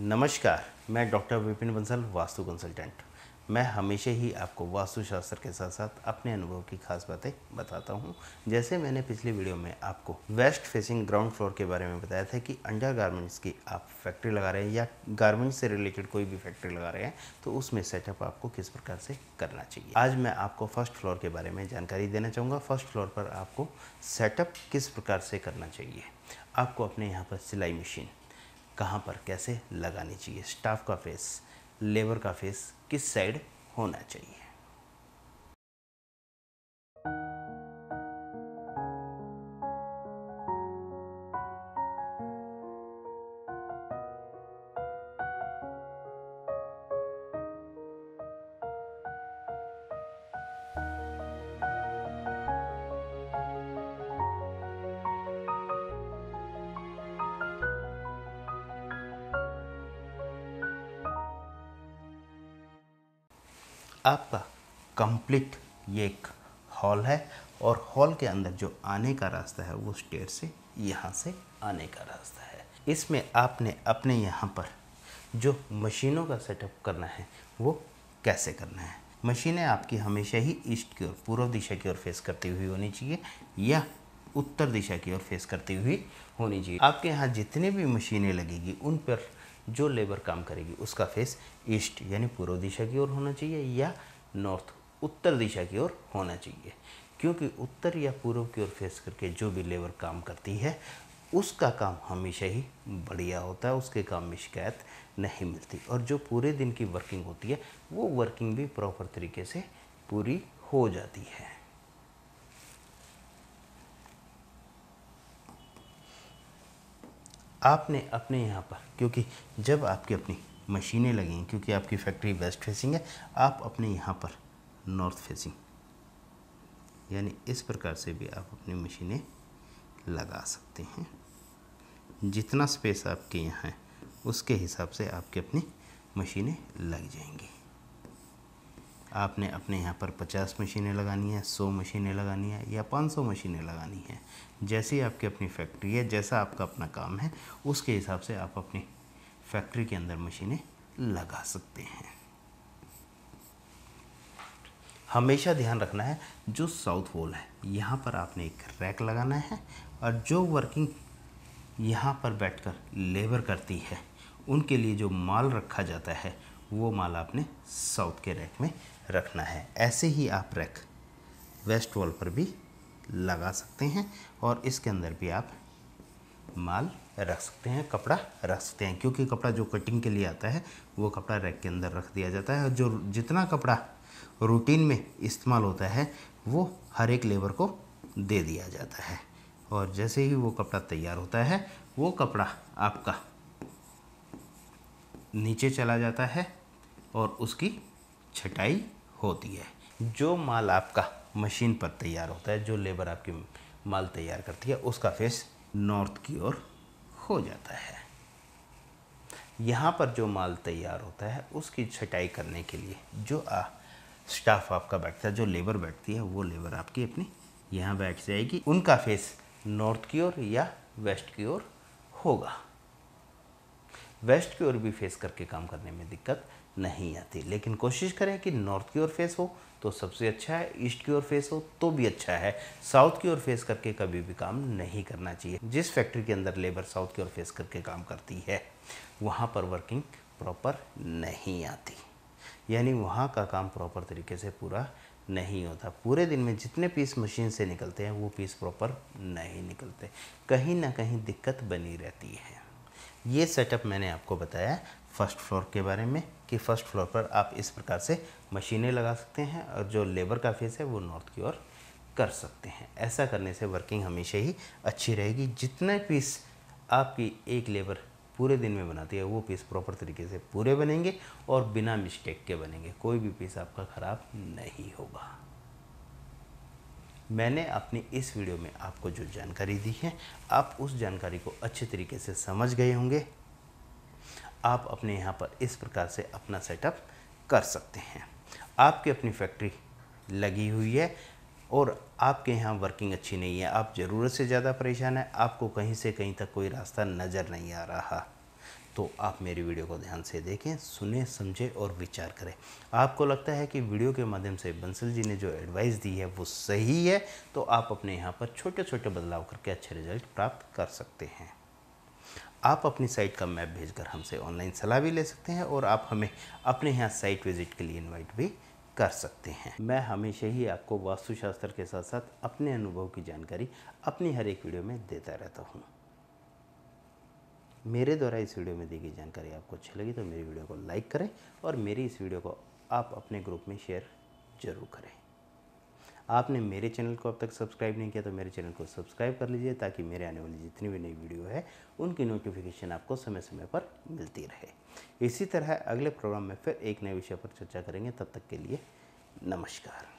नमस्कार मैं doctor Vipin Bansal vastu consultant मैं हमेशा ही आपको वास्तुशास्त्र के साथ साथ अपने अनुभव की खास बातें बताता हूँ जैसे मैंने पिछली वीडियो में आपको वेस्ट फेसिंग ग्राउंड फ्लोर के बारे में बताया था कि अंडर गारमेंट्स की आप फैक्ट्री लगा रहे हैं या गारमेंट्स से रिलेटेड कोई भी फैक्ट्री लगा रहे हैं तो उसमें सेटअप आपको किस प्रकार से करना चाहिए आज मैं आपको फर्स्ट फ्लोर के बारे में जानकारी देना चाहूँगा फर्स्ट फ्लोर पर आपको सेटअप किस प्रकार से करना चाहिए आपको अपने यहाँ पर सिलाई मशीन कहाँ पर कैसे लगानी चाहिए स्टाफ का फेस लेबर का फेस किस साइड होना चाहिए आपका कंप्लीट ये एक हॉल है और हॉल के अंदर जो आने का रास्ता है वो स्टेयर से यहाँ से आने का रास्ता है इसमें आपने अपने यहाँ पर जो मशीनों का सेटअप करना है वो कैसे करना है मशीनें आपकी हमेशा ही ईस्ट की ओर पूर्व दिशा की ओर फेस करती हुई होनी चाहिए या उत्तर दिशा की ओर फेस करती हुई होनी चाहिए आपके यहाँ जितनी भी मशीनें लगेगी उन पर जो लेबर काम करेगी उसका फेस ईस्ट यानी पूर्व दिशा की ओर होना चाहिए या नॉर्थ उत्तर दिशा की ओर होना चाहिए क्योंकि उत्तर या पूर्व की ओर फेस करके जो भी लेबर काम करती है उसका काम हमेशा ही बढ़िया होता है उसके काम में शिकायत नहीं मिलती और जो पूरे दिन की वर्किंग होती है वो वर्किंग भी प्रॉपर तरीके से पूरी हो जाती है आपने अपने यहाँ पर क्योंकि जब आपकी अपनी मशीनें लगेंगी क्योंकि आपकी फैक्ट्री वेस्ट फेसिंग है आप अपने यहाँ पर नॉर्थ फेसिंग यानी इस प्रकार से भी आप अपनी मशीनें लगा सकते हैं जितना स्पेस आपके यहाँ है उसके हिसाब से आपकी अपनी मशीनें लग जाएंगी आपने अपने यहाँ पर 50 मशीनें लगानी है 100 मशीनें लगानी है या 500 मशीनें लगानी है जैसी आपकी अपनी फैक्ट्री है जैसा आपका अपना काम है उसके हिसाब से आप अपनी फैक्ट्री के अंदर मशीनें लगा सकते हैं हमेशा ध्यान रखना है जो साउथ वॉल है यहाँ पर आपने एक रैक लगाना है और जो वर्किंग यहाँ पर बैठकर लेबर करती है उनके लिए जो माल रखा जाता है वो माल आपने साउथ के रैक में रखना है ऐसे ही आप रैक वेस्ट वॉल पर भी लगा सकते हैं और इसके अंदर भी आप माल रख सकते हैं कपड़ा रख सकते हैं क्योंकि कपड़ा जो कटिंग के लिए आता है वो कपड़ा रैक के अंदर रख दिया जाता है और जो जितना कपड़ा रूटीन में इस्तेमाल होता है वो हर एक लेबर को दे दिया जाता है और जैसे ही वो कपड़ा तैयार होता है वो कपड़ा आपका नीचे चला जाता है और उसकी छटाई होती है जो माल आपका मशीन पर तैयार होता है जो लेबर आपकी माल तैयार करती है उसका फेस नॉर्थ की ओर हो जाता है यहाँ पर जो माल तैयार होता है उसकी छटाई करने के लिए जो आ, स्टाफ आपका बैठता है जो लेबर बैठती है वो लेबर आपकी अपनी यहाँ बैठ जाएगी उनका फेस नॉर्थ की ओर या वेस्ट की ओर होगा वेस्ट की ओर भी फेस करके काम करने में दिक्कत नहीं आती लेकिन कोशिश करें कि नॉर्थ की ओर फेस हो तो सबसे अच्छा है ईस्ट की ओर फेस हो तो भी अच्छा है साउथ की ओर फेस करके कभी भी काम नहीं करना चाहिए जिस फैक्ट्री के अंदर लेबर साउथ की ओर फेस करके काम करती है वहाँ पर वर्किंग प्रॉपर नहीं आती यानी वहाँ का काम प्रॉपर तरीके से पूरा नहीं होता पूरे दिन में जितने पीस मशीन से निकलते हैं वो पीस प्रॉपर नहीं निकलते कहीं ना कहीं दिक्कत बनी रहती है ये सेटअप मैंने आपको बताया फर्स्ट फ्लोर के बारे में कि फर्स्ट फ्लोर पर आप इस प्रकार से मशीनें लगा सकते हैं और जो लेबर का फेस है वो नॉर्थ की ओर कर सकते हैं ऐसा करने से वर्किंग हमेशा ही अच्छी रहेगी जितने पीस आपकी एक लेबर पूरे दिन में बनाती है वो पीस प्रॉपर तरीके से पूरे बनेंगे और बिना मिस्टेक के बनेंगे कोई भी पीस आपका ख़राब नहीं होगा मैंने अपनी इस वीडियो में आपको जो जानकारी दी है आप उस जानकारी को अच्छे तरीके से समझ गए होंगे आप अपने यहाँ पर इस प्रकार से अपना सेटअप कर सकते हैं आपकी अपनी फैक्ट्री लगी हुई है और आपके यहाँ वर्किंग अच्छी नहीं है आप ज़रूरत से ज़्यादा परेशान हैं आपको कहीं से कहीं तक कोई रास्ता नज़र नहीं आ रहा तो आप मेरी वीडियो को ध्यान से देखें सुने समझें और विचार करें आपको लगता है कि वीडियो के माध्यम से बंसल जी ने जो एडवाइस दी है वो सही है तो आप अपने यहाँ पर छोटे छोटे बदलाव करके अच्छे रिजल्ट प्राप्त कर सकते हैं आप अपनी साइट का मैप भेजकर हमसे ऑनलाइन सलाह भी ले सकते हैं और आप हमें अपने यहाँ साइट विज़िट के लिए इनवाइट भी कर सकते हैं मैं हमेशा ही आपको वास्तुशास्त्र के साथ साथ अपने अनुभव की जानकारी अपनी हर एक वीडियो में देता रहता हूँ मेरे द्वारा इस वीडियो में दी गई जानकारी आपको अच्छी लगी तो मेरी वीडियो को लाइक करें और मेरी इस वीडियो को आप अपने ग्रुप में शेयर ज़रूर करें आपने मेरे चैनल को अब तक सब्सक्राइब नहीं किया तो मेरे चैनल को सब्सक्राइब कर लीजिए ताकि मेरे आने वाली जितनी भी नई वीडियो है उनकी नोटिफिकेशन आपको समय समय पर मिलती रहे इसी तरह अगले प्रोग्राम में फिर एक नए विषय पर चर्चा करेंगे तब तक के लिए नमस्कार